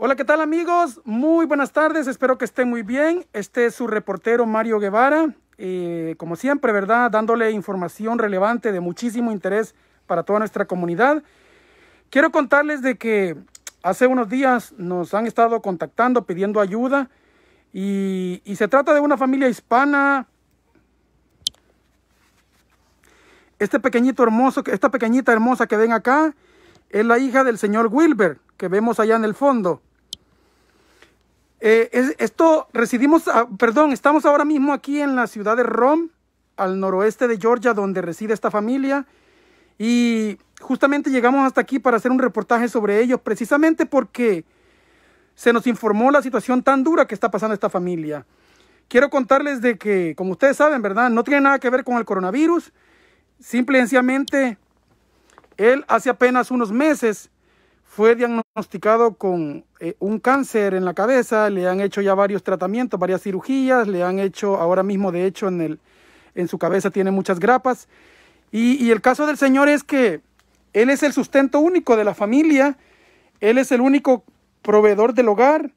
Hola, ¿qué tal amigos? Muy buenas tardes, espero que estén muy bien. Este es su reportero Mario Guevara, eh, como siempre, ¿verdad? Dándole información relevante de muchísimo interés para toda nuestra comunidad. Quiero contarles de que hace unos días nos han estado contactando pidiendo ayuda y, y se trata de una familia hispana. Este pequeñito hermoso, esta pequeñita hermosa que ven acá, es la hija del señor Wilber, que vemos allá en el fondo. Eh, es, esto residimos, perdón, estamos ahora mismo aquí en la ciudad de Rome, al noroeste de Georgia, donde reside esta familia. Y justamente llegamos hasta aquí para hacer un reportaje sobre ellos, precisamente porque se nos informó la situación tan dura que está pasando esta familia. Quiero contarles de que, como ustedes saben, ¿verdad? No tiene nada que ver con el coronavirus. Simple sencillamente, él hace apenas unos meses fue diagnosticado con eh, un cáncer en la cabeza, le han hecho ya varios tratamientos, varias cirugías, le han hecho ahora mismo, de hecho, en, el, en su cabeza tiene muchas grapas. Y, el caso del señor es que él es el sustento único de la familia, él es el único proveedor del hogar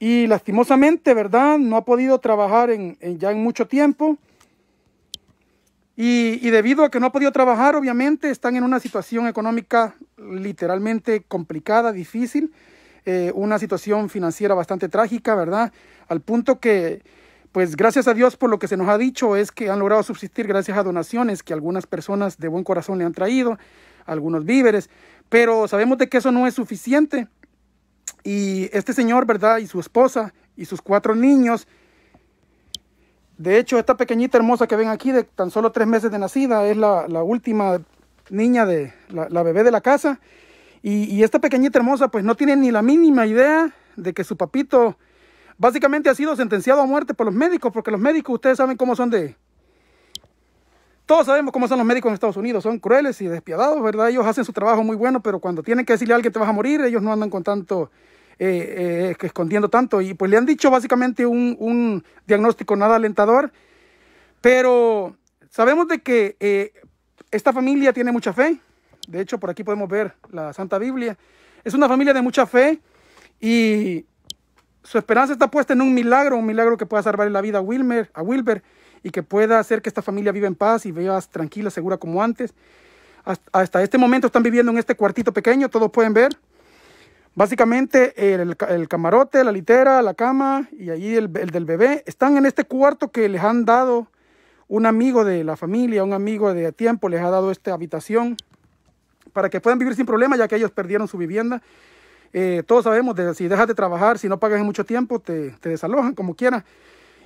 y lastimosamente, ¿verdad? No ha podido trabajar ya en mucho tiempo. Y, debido a que no ha podido trabajar, obviamente están en una situación económica literalmente complicada, difícil, eh, una situación financiera bastante trágica, ¿verdad? Al punto que, pues gracias a Dios por lo que se nos ha dicho, es que han logrado subsistir gracias a donaciones que algunas personas de buen corazón le han traído, algunos víveres, pero sabemos de que eso no es suficiente. Y este señor, ¿verdad? Y su esposa y sus cuatro niños, de hecho, esta pequeñita hermosa que ven aquí, de tan solo tres meses de nacida, es la, última niña de la, bebé de la casa. Y, y, esta pequeñita hermosa, pues no tiene ni la mínima idea de que su papito básicamente ha sido sentenciado a muerte por los médicos, porque los médicos, ustedes saben cómo son de. Todos sabemos cómo son los médicos en Estados Unidos, son crueles y despiadados, ¿verdad? Ellos hacen su trabajo muy bueno, pero cuando tienen que decirle a alguien te vas a morir, ellos no andan con tanto eh, eh, escondiendo tanto. Y pues le han dicho básicamente un, diagnóstico nada alentador. Pero sabemos de que eh, esta familia tiene mucha fe. De hecho, por aquí podemos ver la Santa Biblia. Es una familia de mucha fe y su esperanza está puesta en un milagro, un milagro que pueda salvar la vida a Wilmer, a Wilber y que pueda hacer que esta familia viva en paz y vivas tranquila, segura como antes. hasta este momento están viviendo en este cuartito pequeño, todos pueden ver. Básicamente el, camarote, la litera, la cama y allí el, del bebé están en este cuarto que les han dado un amigo de la familia, un amigo de tiempo, les ha dado esta habitación para que puedan vivir sin problema ya que ellos perdieron su vivienda. Eh, todos sabemos, de, si dejas de trabajar, si no pagas en mucho tiempo, te, desalojan como quieras.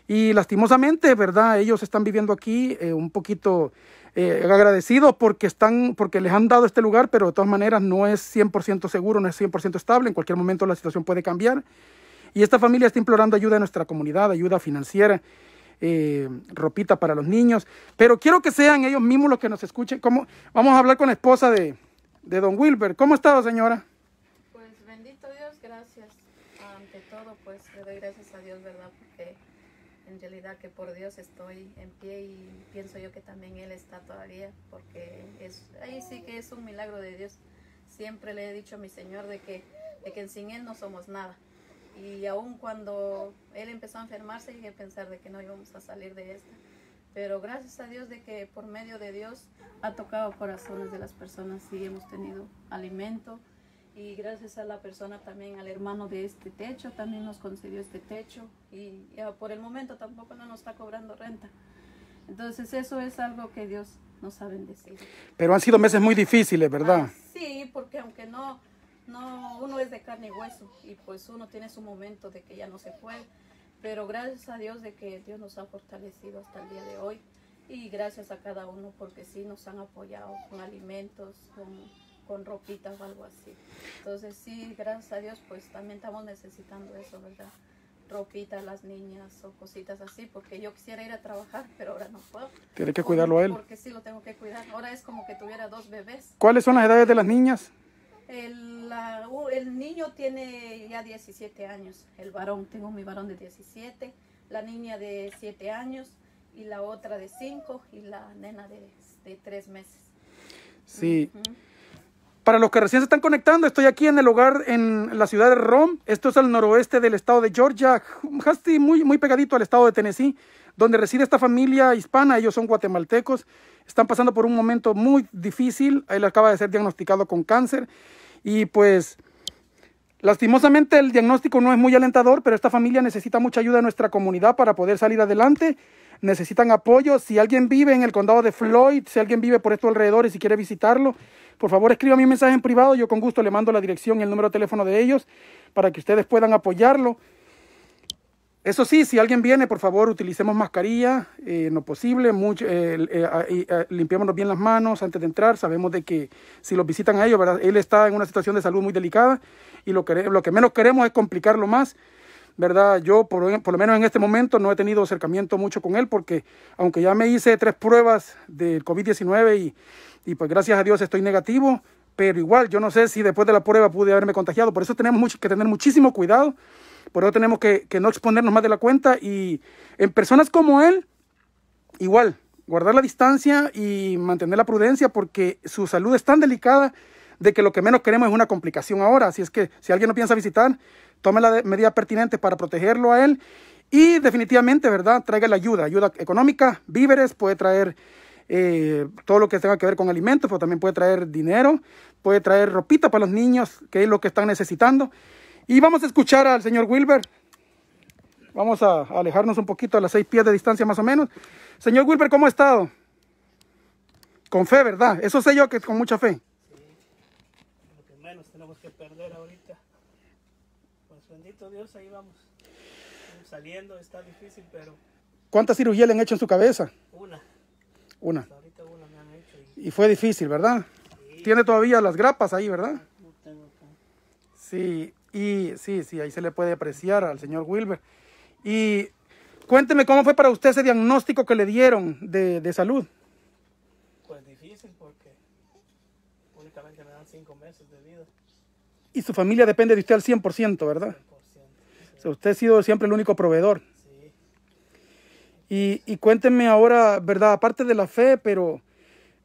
Y lastimosamente, ¿verdad? Ellos están viviendo aquí eh, un poquito eh, agradecido porque, están, porque les han dado este lugar, pero de todas maneras no es 100% seguro, no es 100% estable, en cualquier momento la situación puede cambiar. Y esta familia está implorando ayuda a nuestra comunidad, ayuda financiera, eh, ropita para los niños, pero quiero que sean ellos mismos los que nos escuchen. ¿Cómo? Vamos a hablar con la esposa de, de don Wilber. ¿Cómo ha estado, señora? Pues bendito Dios, gracias. Ante todo, pues le doy gracias a Dios, ¿verdad? Porque en realidad que por Dios estoy en pie y pienso yo que también Él está todavía, porque es, ahí sí que es un milagro de Dios. Siempre le he dicho a mi Señor de que, de que sin Él no somos nada. Y aún cuando Él empezó a enfermarse, llegué a pensar de que no íbamos a salir de esta. Pero gracias a Dios de que por medio de Dios ha tocado corazones de las personas y hemos tenido alimento, y gracias a la persona también, al hermano de este techo, también nos concedió este techo y ya ah, por el momento tampoco no nos está cobrando renta. Entonces eso es algo que Dios nos ha bendecido. Pero han sido meses muy difíciles, ¿verdad? Ah, sí, porque aunque no, no, uno es de carne y hueso y pues uno tiene su momento de que ya no se puede, pero gracias a Dios de que Dios nos ha fortalecido hasta el día de hoy y gracias a cada uno porque sí nos han apoyado con alimentos, con con ropita o algo así. Entonces sí, gracias a Dios, pues también estamos necesitando eso, ¿verdad? Ropita las niñas o cositas así, porque yo quisiera ir a trabajar, pero ahora no puedo. Tiene que cuidarlo a él. Porque sí lo tengo que cuidar. Ahora es como que tuviera dos bebés. ¿Cuáles son las edades de las niñas? El, niño tiene ya 17 años, el varón, tengo mi varón de 17, la niña de 7 años y la otra de 5 y la nena de, de 3 meses. Sí. Para los que recién se están conectando, estoy aquí en el hogar en la ciudad de Rome. Esto es al noroeste del estado de Georgia, casi muy, muy pegadito al estado de Tennessee, donde reside esta familia hispana. Ellos son guatemaltecos. Están pasando por un momento muy difícil. Él acaba de ser diagnosticado con cáncer. Y pues Lastimosamente el diagnóstico no es muy alentador, pero esta familia necesita mucha ayuda de nuestra comunidad para poder salir adelante necesitan apoyo. Si alguien vive en el condado de Floyd, si alguien vive por estos alrededores y quiere visitarlo, por favor escriba mi mensaje en privado. Yo con gusto le mando la dirección y el número de teléfono de ellos para que ustedes puedan apoyarlo. Eso sí, si alguien viene, por favor, utilicemos mascarilla eh, en no posible, mucho, eh, eh, limpiémonos bien las manos antes de entrar. Sabemos de que si los visitan a ellos, él está en una situación de salud muy delicada y lo que menos queremos es complicarlo más. ¿verdad? Yo por, lo menos en este momento no he tenido acercamiento mucho con él porque aunque ya me hice tres pruebas del COVID-19 y, y pues gracias a Dios estoy negativo, pero igual yo no sé si después de la prueba pude haberme contagiado, por eso tenemos mucho, que tener muchísimo cuidado, por eso tenemos que, que no exponernos más de la cuenta y en personas como él, igual, guardar la distancia y mantener la prudencia porque su salud es tan delicada de que lo que menos queremos es una complicación ahora. Así es que si alguien no piensa visitar, tome la medida pertinente para protegerlo a él y definitivamente, ¿verdad? Traiga la ayuda, ayuda económica, víveres, puede traer eh, todo lo que tenga que ver con alimentos, pero también puede traer dinero, puede traer ropita para los niños, que es lo que están necesitando. Y vamos a escuchar al señor Wilber. Vamos a alejarnos un poquito a las seis pies de distancia más o menos. Señor Wilber, ¿cómo ha estado? Con fe, ¿verdad? Eso sé yo que con mucha fe que perder ahorita. Pues bendito Dios, ahí vamos. saliendo, está difícil, pero... ¿Cuántas cirugías le han hecho en su cabeza? Una. Una. ahorita una me han hecho. Y, fue difícil, ¿verdad? Tiene todavía las grapas ahí, ¿verdad? Ah, no Sí, y sí, sí, ahí se le puede apreciar al señor Wilber. Y cuénteme cómo fue para usted ese diagnóstico que le dieron de, de salud. Pues difícil porque únicamente me dan cinco meses de vida. Y su familia depende de usted al 100%, ¿verdad? 100%. usted ha sido siempre el único proveedor. Y, cuéntenme ahora, ¿verdad? Aparte de la fe, pero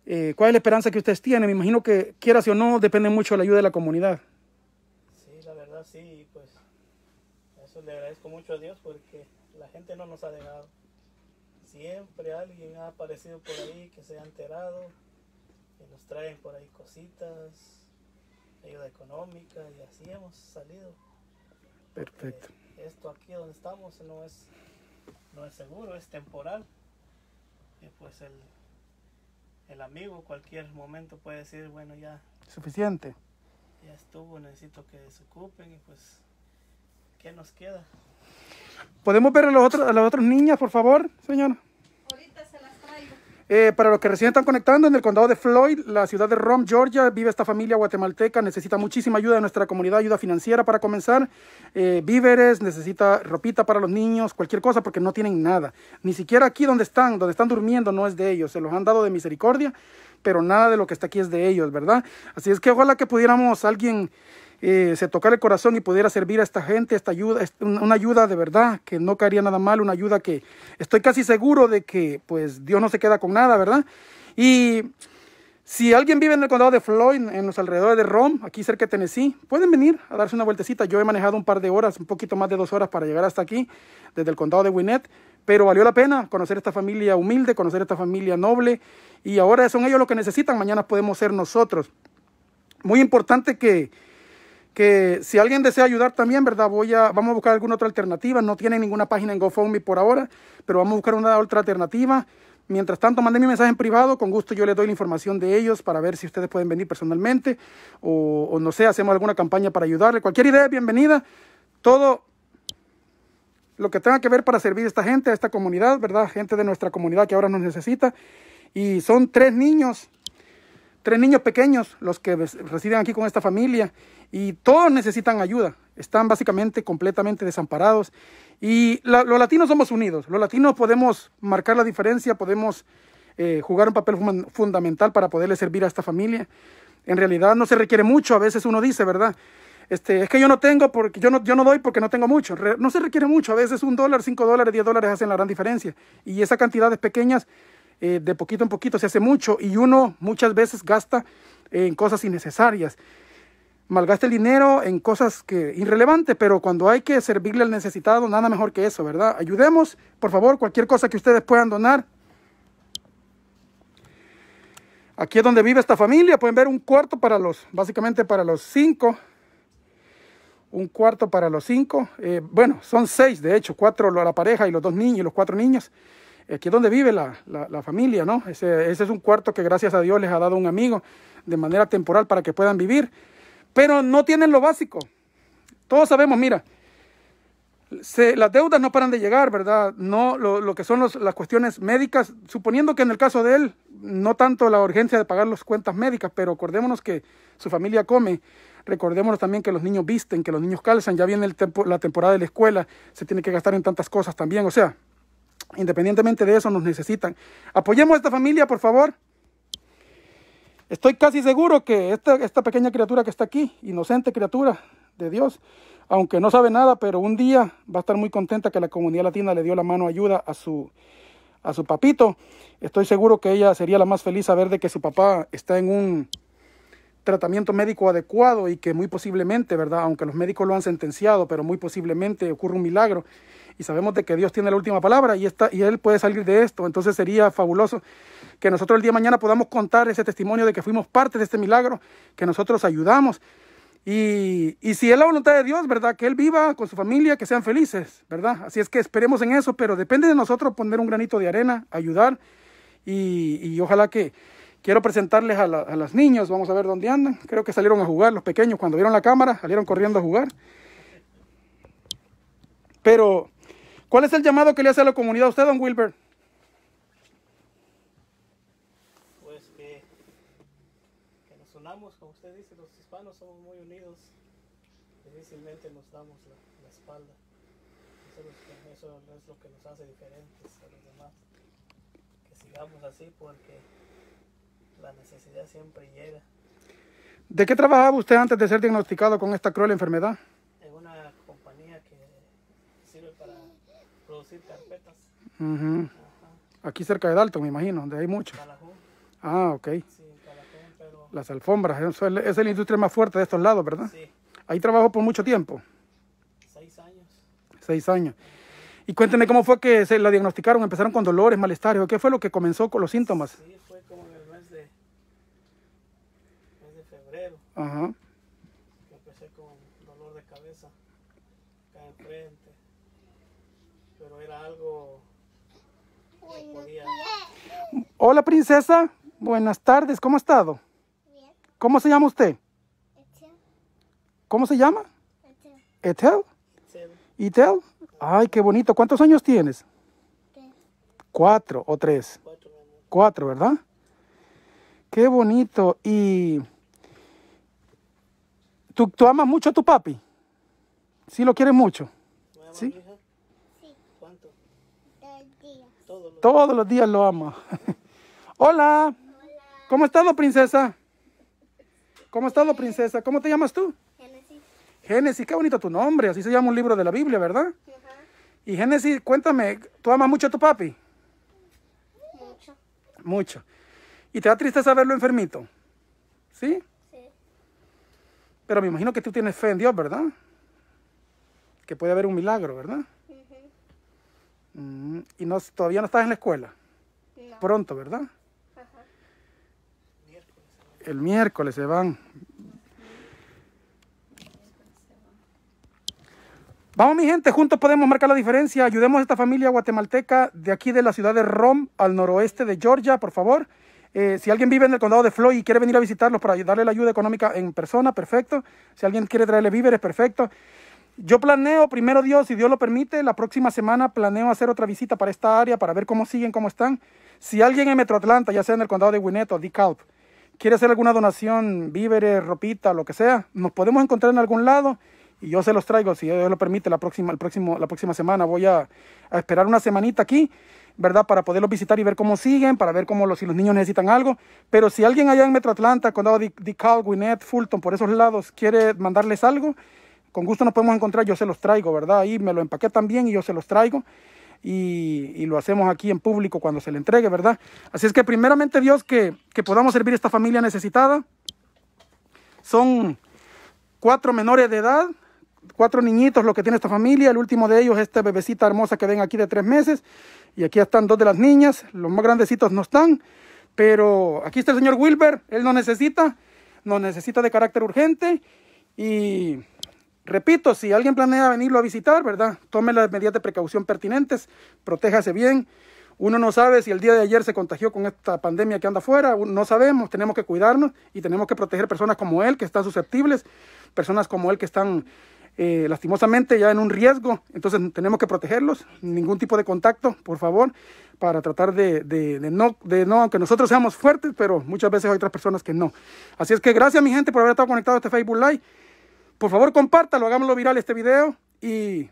eh, ¿cuál es la esperanza que ustedes tienen? Me imagino que, quieras o no, depende mucho de la ayuda de la comunidad. Sí, la verdad sí, pues eso le agradezco mucho a Dios porque la gente no nos ha dejado. Siempre alguien ha aparecido por ahí que se ha enterado, y nos traen por ahí cositas, ayuda económica y así hemos salido. Perfecto. Eh, esto aquí donde estamos no es, no es seguro, es temporal. Y eh, pues el, el amigo cualquier momento puede decir, bueno, ya... Suficiente. Ya estuvo, necesito que se ocupen y pues, ¿qué nos queda? ¿Podemos ver a los otros, a los otros niños, por favor, señora? Eh, para los que recién están conectando, en el condado de Floyd, la ciudad de Rome, Georgia, vive esta familia guatemalteca. Necesita muchísima ayuda de nuestra comunidad, ayuda financiera para comenzar, eh, víveres, necesita ropita para los niños, cualquier cosa, porque no tienen nada. Ni siquiera aquí donde están, donde están durmiendo, no es de ellos. Se los han dado de misericordia, pero nada de lo que está aquí es de ellos, ¿verdad? Así es que ojalá que pudiéramos alguien eh, se tocar el corazón y pudiera servir a esta gente, esta ayuda, una ayuda de verdad, que no caería nada mal, una ayuda que estoy casi seguro de que pues Dios no se queda con nada, ¿verdad? Y si alguien vive en el condado de Floyd, en los alrededores de Rome, aquí cerca de Tennessee, pueden venir a darse una vueltecita. Yo he manejado un par de horas, un poquito más de dos horas para llegar hasta aquí, desde el condado de Winnet, pero valió la pena conocer esta familia humilde, conocer esta familia noble, y ahora son ellos los que necesitan, mañana podemos ser nosotros. Muy importante que que si alguien desea ayudar también, ¿verdad? Voy a, vamos a buscar alguna otra alternativa. No tienen ninguna página en GoFundMe por ahora, pero vamos a buscar una otra alternativa. Mientras tanto, manden mi mensaje en privado. Con gusto yo les doy la información de ellos para ver si ustedes pueden venir personalmente o, no sé, hacemos alguna campaña para ayudarle. Cualquier idea bienvenida. Todo lo que tenga que ver para servir a esta gente, a esta comunidad, ¿verdad? Gente de nuestra comunidad que ahora nos necesita. Y son tres niños tres niños pequeños, los que residen aquí con esta familia, y todos necesitan ayuda. Están básicamente completamente desamparados. Y los latinos somos unidos. Los latinos podemos marcar la diferencia, podemos eh, jugar un papel fundamental para poderle servir a esta familia. En realidad no se requiere mucho, a veces uno dice, ¿verdad? Este, es que yo no tengo porque yo no, yo no doy porque no tengo mucho. no se requiere mucho, a veces un dólar, cinco dólares, diez dólares hacen la gran diferencia. Y esas cantidades pequeñas eh, de poquito en poquito se hace mucho y uno muchas veces gasta en cosas innecesarias. Malgasta el dinero en cosas que irrelevantes, pero cuando hay que servirle al necesitado, nada mejor que eso, ¿verdad? Ayudemos, por favor, cualquier cosa que ustedes puedan donar. Aquí es donde vive esta familia, pueden ver un cuarto para los, básicamente para los cinco, un cuarto para los cinco, eh, bueno, son seis de hecho, cuatro a la pareja y los dos niños y los cuatro niños aquí es donde vive la, familia, ¿no? Ese, ese, es un cuarto que gracias a Dios les ha dado un amigo de manera temporal para que puedan vivir, pero no tienen lo básico. Todos sabemos, mira, las deudas no paran de llegar, ¿verdad? No, lo, que son las cuestiones médicas, suponiendo que en el caso de él, no tanto la urgencia de pagar las cuentas médicas, pero acordémonos que su familia come, Recordémonos también que los niños visten, que los niños calzan, ya viene la temporada de la escuela, se tiene que gastar en tantas cosas también. O sea, Independientemente de eso, nos necesitan. Apoyemos a esta familia, por favor. Estoy casi seguro que esta, esta pequeña criatura que está aquí, inocente criatura de Dios, aunque no sabe nada, pero un día va a estar muy contenta que la comunidad latina le dio la mano ayuda a su, a su papito. Estoy seguro que ella sería la más feliz saber de que su papá está en un tratamiento médico adecuado y que muy posiblemente, ¿verdad? Aunque los médicos lo han sentenciado, pero muy posiblemente ocurre un milagro y sabemos de que Dios tiene la última palabra y, está, y Él puede salir de esto. Entonces sería fabuloso que nosotros el día de mañana podamos contar ese testimonio de que fuimos parte de este milagro, que nosotros ayudamos. Y, si es la voluntad de Dios, ¿verdad? Que Él viva con su familia, que sean felices, ¿verdad? Así es que esperemos en eso, pero depende de nosotros poner un granito de arena, ayudar. Y, ojalá que quiero presentarles a, a las niños vamos a ver dónde andan. Creo que salieron a jugar los pequeños, cuando vieron la cámara, salieron corriendo a jugar. Pero ¿Cuál es el llamado que le hace a la comunidad a usted, don Wilber? Pues que, nos unamos, como usted dice, los hispanos somos muy unidos. Difícilmente nos damos la, espalda. Eso eso es lo que nos hace diferentes a los demás. Que sigamos así porque la necesidad siempre llega. ¿De qué trabajaba usted antes de ser diagnosticado con esta cruel enfermedad? Sí, carpetas. Aquí cerca de Dalto me imagino, donde hay mucho. Ah, ok. Sí, pero... Las alfombras, es, la industria más fuerte de estos lados, ¿verdad? Sí. Ahí trabajó por mucho tiempo. Seis años. Seis años. Y cuéntenme cómo fue que se la diagnosticaron, empezaron con dolores, malestares, ¿qué fue lo que comenzó con los síntomas? Sí, fue como en el mes de, febrero. Ajá. empecé con dolor de cabeza, acá pero era algo Hola, princesa. Buenas tardes. ¿Cómo ha estado? Bien. ¿Cómo se llama usted? Etel. ¿Cómo se llama? Etel. Etel. Etel. Ay, qué bonito. ¿Cuántos años tienes? Cuatro o tres. Cuatro, Cuatro ¿verdad? Qué bonito. Y... ¿Tú, ¿Tú, amas mucho a tu papi? ¿Sí lo quieres mucho? ¿Sí? Todos los, días lo amo. Hola. ¿Cómo estás, princesa? ¿Cómo estado, princesa? ¿Cómo te llamas tú? Génesis. Génesis, qué bonito tu nombre. Así se llama un libro de la Biblia, ¿verdad? Y Génesis, cuéntame, ¿tú amas mucho a tu papi? Mucho. Mucho. ¿Y te da tristeza verlo enfermito? ¿Sí? Sí. Pero me imagino que tú tienes fe en Dios, ¿verdad? Que puede haber un milagro, ¿verdad? Mm, ¿Y no, todavía no estás en la escuela? Pronto, ¿verdad? El miércoles se van. Vamos mi gente, juntos podemos marcar la diferencia. Ayudemos a esta familia guatemalteca de aquí de la ciudad de Rome, al noroeste de Georgia, por favor. Eh, si alguien vive en el condado de Floyd y quiere venir a visitarlos para darle la ayuda económica en persona, perfecto. Si alguien quiere traerle víveres, perfecto. Yo planeo, primero Dios, si Dios lo permite, la próxima semana planeo hacer otra visita para esta área para ver cómo siguen, cómo están. Si alguien en Metro Atlanta, ya sea en el condado de o DeKalb, quiere hacer alguna donación, víveres, ropita, lo que sea, nos podemos encontrar en algún lado y yo se los traigo, si Dios lo permite, la próxima, próximo, la próxima semana. Voy a, esperar una semanita aquí, ¿verdad? Para poderlos visitar y ver cómo siguen, para ver cómo los, si los niños necesitan algo. Pero si alguien allá en Metro Atlanta, condado de DeKalb, Gwinnett, Fulton, por esos lados, quiere mandarles algo, con gusto nos podemos encontrar, yo se los traigo, ¿verdad? Ahí me lo empaqué también y yo se los traigo. Y, lo hacemos aquí en público cuando se le entregue, ¿verdad? Así es que primeramente Dios que, podamos servir a esta familia necesitada. Son cuatro menores de edad, cuatro niñitos lo que tiene esta familia. El último de ellos, esta bebecita hermosa que ven aquí de tres meses. Y aquí están dos de las niñas, los más grandecitos no están. Pero aquí está el señor Wilber, él no necesita, no necesita de carácter urgente. Y Repito, si alguien planea venirlo a visitar, ¿verdad? Tome las medidas de precaución pertinentes, protéjase bien. Uno no sabe si el día de ayer se contagió con esta pandemia que anda afuera, no sabemos, tenemos que cuidarnos y tenemos que proteger personas como él que están susceptibles, personas como él que están eh, lastimosamente ya en un riesgo, entonces tenemos que protegerlos, ningún tipo de contacto, por favor, para tratar de, no, de no, aunque nosotros seamos fuertes, pero muchas veces hay otras personas que no. Así es que gracias mi gente por haber estado conectado a este Facebook Live. Por favor, compártalo, hagámoslo viral este video y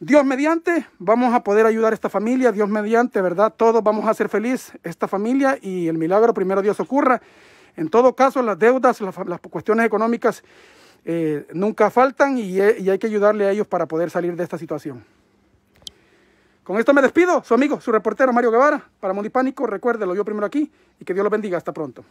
Dios mediante, vamos a poder ayudar a esta familia, Dios mediante, ¿verdad? Todos vamos a ser feliz esta familia y el milagro primero Dios ocurra. En todo caso, las deudas, las, cuestiones económicas eh, nunca faltan eh, y, hay que ayudarle a ellos para poder salir de esta situación. Con esto me despido, su amigo, su reportero Mario Guevara, para Mundo recuérdelo yo primero aquí y que Dios los bendiga, hasta pronto.